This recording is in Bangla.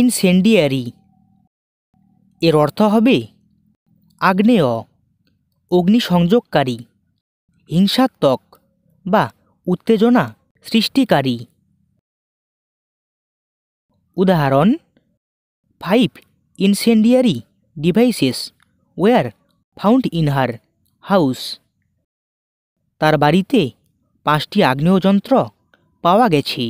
ইনসেন্ডিয়ারি এর অর্থ হবে আগ্নেয় অগ্নিসংযোগকারী হিংসাত্মক বা উত্তেজনা সৃষ্টিকারী উদাহরণ five incendiary devices were found in her house তার বাড়িতে পাঁচটি আগ্নেয়যন্ত্র পাওয়া গেছে